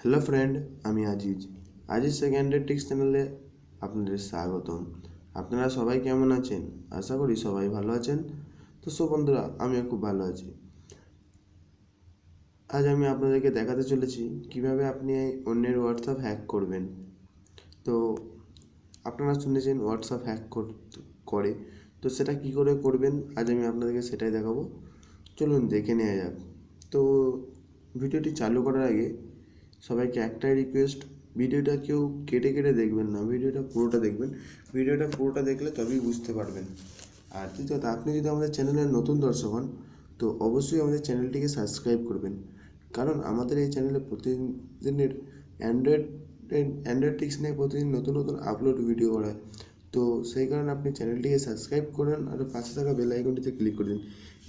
hello friend আমি Aziz Aziz second tricks চ্যানেলে আপনাদের স্বাগতম আপনারা সবাই কেমন আছেন আশা করি সবাই ভালো আছেন তো সব বন্ধুরা আমিও খুব ভালো আছি আজ আমি আপনাদেরকে দেখাতে চলেছি কিভাবে আপনি অন্যের হোয়াটসঅ্যাপ হ্যাক করবেন তো আপনারা শুনেছেন হোয়াটসঅ্যাপ হ্যাক করে তো সেটা কি করে করবেন আজ আমি আপনাদেরকে সেটাই দেখাবো চলুন দেখে নেওয়া যাক তো ভিডিওটি চালু করার আগে সবাইকে একটাই রিকোয়েস্ট ভিডিওটা কেউ কেটে কেটে দেখবেন না ভিডিওটা পুরোটা দেখবেন ভিডিওটা পুরোটা দেখলে তবেই বুঝতে পারবেন আর দ্বিতীয়ত আপনি যদি আমাদের চ্যানেলের নতুন দর্শক হন তো অবশ্যই আমাদের চ্যানেলটিকে সাবস্ক্রাইব করবেন কারণ আমাদের এই চ্যানেলে প্রতিদিনের অ্যান্ড্রয়েড অ্যান্ড্রয়েড টিক্স নিয়ে প্রতিদিন নতুন নতুন আপলোড ভিডিও করা হয় তো সেই কারণে আপনি চ্যানেলটিকে সাবস্ক্রাইব করুন আর পাশে থাকা বেল আইকনটিতে ক্লিক করে দিন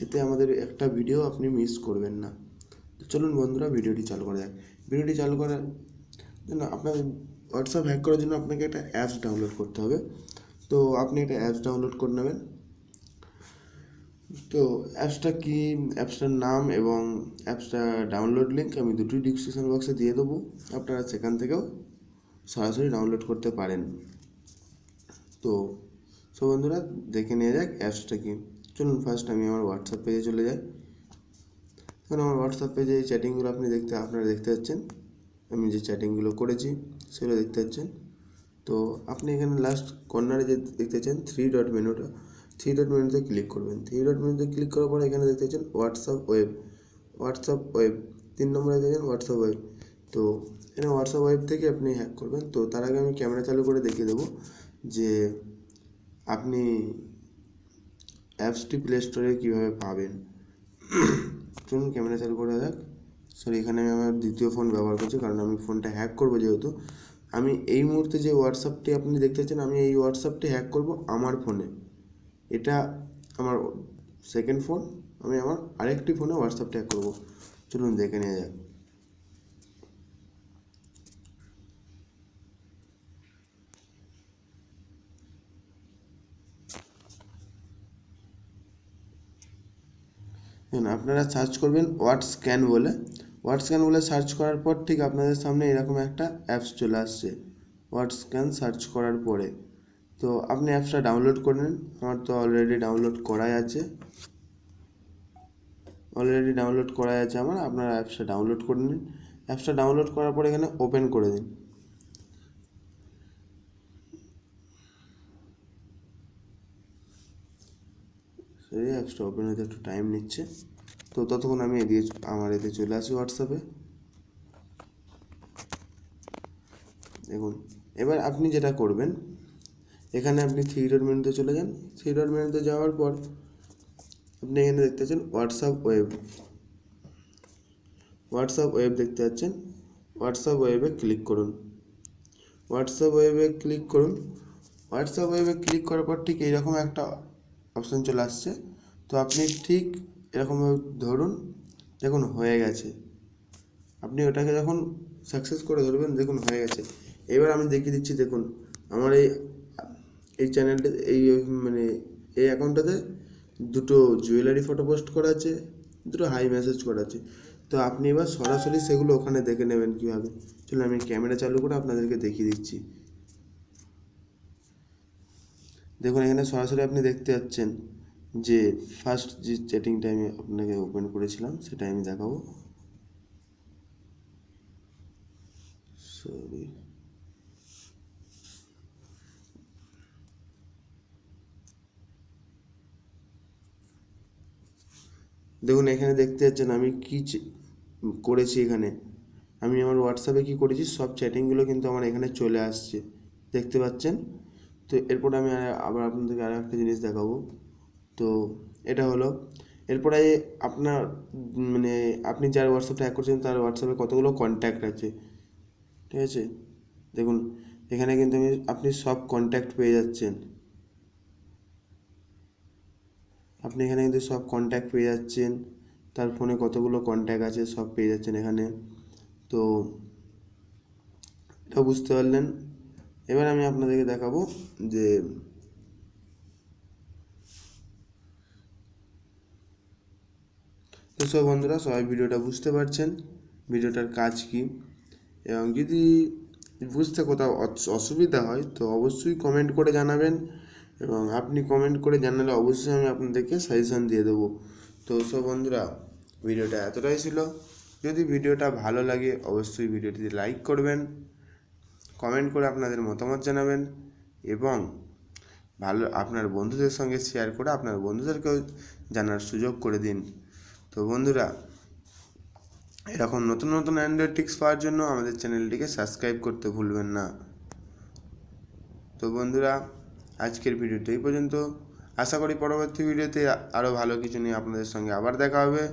এতে আমাদের একটা ভিডিও আপনি মিস করবেন না তো চলুন বন্ধুরা ভিডিওটি চালু করা যাক ভিডিওটি চালু করার জন্য আপনার হোয়াটসঅ্যাপ হ্যাক করার জন্য আপনাকে একটা অ্যাপস ডাউনলোড করতে হবে তো আপনি একটা অ্যাপস ডাউনলোড করে নেবেন তো অ্যাপসটা কি অ্যাপসটার নাম এবং অ্যাপসটা ডাউনলোড লিঙ্ক আমি দুটি ডিসক্রিপশন বক্সে দিয়ে দেবো আপনারা সেখান থেকেও সরাসরি ডাউনলোড করতে পারেন তো সব বন্ধুরা দেখে নিয়ে যাক অ্যাপসটা কি চলুন ফার্স্ট আমি আমার হোয়াটসঅ্যাপ পেজে চলে যাই এখানে আমার হোয়াটসঅ্যাপ পেজে এই চ্যাটিংগুলো আপনি দেখতে আপনারা দেখতে পাচ্ছেন আমি যে চ্যাটিংগুলো করেছি সেগুলো দেখতে পাচ্ছেন তো আপনি এখানে লাস্ট কর্নারে যে দেখতে পাচ্ছেন থ্রি ডট মেনুটা থ্রি ডট মেনুতে ক্লিক করবেন থ্রি ডট মেনুতে ক্লিক করার পরে এখানে দেখতে পাচ্ছেন হোয়াটসঅ্যাপ ওয়েব হোয়াটসঅ্যাপ ওয়েব তিন নম্বরে দেখতে পাচ্ছেন হোয়াটসঅ্যাপ ওয়েব তো এখানে হোয়াটসঅ্যাপ ওয়েব থেকে আপনি হ্যাক করবেন তো তার আগে আমি ক্যামেরা চালু করে দেখিয়ে দেবো যে আপনি অ্যাপসটি প্লে স্টোরে কীভাবে পাবেন চলুন ক্যামেরা চালু করা যাক সরি এখানে আমি আমার দ্বিতীয় ফোন ব্যবহার করছি কারণ আমি ফোনটা হ্যাক করবো যেহেতু আমি এই মুহূর্তে যে হোয়াটসঅ্যাপটি আপনি দেখতে পাচ্ছেন আমি এই হোয়াটসঅ্যাপটি হ্যাক করব আমার ফোনে এটা আমার সেকেন্ড ফোন আমি আমার আরেকটি ফোনে হোয়াটসঅ্যাপটি হ্যাক করবো চলুন দেখে নিয়ে যাক আপনারা সার্চ করবেন ওয়ার্ড স্ক্যান বলে ওয়ার্ড স্ক্যান বলে সার্চ করার পর ঠিক আপনাদের সামনে এরকম একটা অ্যাপস চলে আসছে ওয়ার্ড স্ক্যান সার্চ করার পরে তো আপনি অ্যাপসটা ডাউনলোড করে নিন আমার তো অলরেডি ডাউনলোড করাই আছে অলরেডি ডাউনলোড করাই আছে আমার আপনারা অ্যাপসটা ডাউনলোড করে নিন অ্যাপসটা ডাউনলোড করার পর এখানে ওপেন করে দিন সরি অ্যাপসটা ওপেন হতে একটু টাইম নিচ্ছে তো ততক্ষণ আমি এদিকে আমার এতে চলে আসি হোয়াটসঅ্যাপে দেখুন এবার আপনি যেটা করবেন এখানে আপনি থ্রি ডট মেনুতে চলে যান থ্রি ডট মেনুতে যাওয়ার পর আপনি এখানে দেখতে পাচ্ছেন হোয়াটসঅ্যাপ ওয়েব হোয়াটসঅ্যাপ ওয়েব দেখতে পাচ্ছেন হোয়াটসঅ্যাপ ওয়েবে ক্লিক করুন হোয়াটসঅ্যাপ ওয়েবে ক্লিক করুন হোয়াটসঅ্যাপ ওয়েবে ক্লিক করার পর ঠিক এইরকম একটা অপশান চলে আসছে তো আপনি ঠিক এরকমভাবে ধরুন দেখুন হয়ে গেছে আপনি ওটাকে যখন সাকসেস করে ধরবেন দেখুন হয়ে গেছে এবার আমি দেখিয়ে দিচ্ছি দেখুন আমার এই এই চ্যানেলটা এই মানে এই অ্যাকাউন্টটাতে দুটো জুয়েলারি ফটো পোস্ট করা আছে দুটো হাই মেসেজ করা আছে তো আপনি এবার সরাসরি সেগুলো ওখানে দেখে নেবেন কীভাবে চলুন আমি ক্যামেরা চালু করে আপনাদেরকে দেখিয়ে দিচ্ছি দেখুন এখানে সরাসরি আপনি দেখতে পাচ্ছেন যে ফার্স্ট যে চ্যাটিংটা আমি আপনাকে ওপেন করেছিলাম সেটা আমি দেখাবো সরি দেখুন এখানে দেখতে পাচ্ছেন আমি কী করেছি এখানে আমি আমার হোয়াটসঅ্যাপে কী করেছি সব চ্যাটিংগুলো কিন্তু আমার এখানে চলে আসছে দেখতে পাচ্ছেন তো এরপর আমি আবার আপনাদেরকে আরও একটা জিনিস দেখাবো তো এটা হলো এরপরে আপনার মানে আপনি যার হোয়াটসঅ্যাপ ট্যাগ করছেন তার হোয়াটসঅ্যাপে কতগুলো কন্ট্যাক্ট আছে ঠিক আছে দেখুন এখানে কিন্তু আমি আপনি সব কন্ট্যাক্ট পেয়ে যাচ্ছেন আপনি এখানে কিন্তু সব কন্ট্যাক্ট পেয়ে যাচ্ছেন তার ফোনে কতগুলো কন্ট্যাক্ট আছে সব পেয়ে যাচ্ছেন এখানে তো এটা বুঝতে পারলেন এবার আমি আপনাদেরকে দেখাবো যে সব বন্ধুরা সবাই ভিডিওটা বুঝতে পারছেন ভিডিওটার কাজ কি এবং যদি বুঝতে কোথাও অসুবিধা হয় তো অবশ্যই কমেন্ট করে জানাবেন এবং আপনি কমেন্ট করে জানালে অবশ্যই আমি আপনাদেরকে সাজেশান দিয়ে দেবো তো সব বন্ধুরা ভিডিওটা এতটাই ছিল যদি ভিডিওটা ভালো লাগে অবশ্যই ভিডিওটি লাইক করবেন কমেন্ট করে আপনাদের মতামত জানাবেন এবং ভালো আপনার বন্ধুদের সঙ্গে শেয়ার করে আপনার বন্ধুদেরকেও জানার সুযোগ করে দিন তো বন্ধুরা এরকম নতুন নতুন অ্যান্ড্রয়েড টিক্স পাওয়ার জন্য আমাদের চ্যানেলটিকে সাবস্ক্রাইব করতে ভুলবেন না তো বন্ধুরা আজকের ভিডিওটি এই পর্যন্ত আশা করি পরবর্তী ভিডিওতে আরও ভালো কিছু নিয়ে আপনাদের সঙ্গে আবার দেখা হবে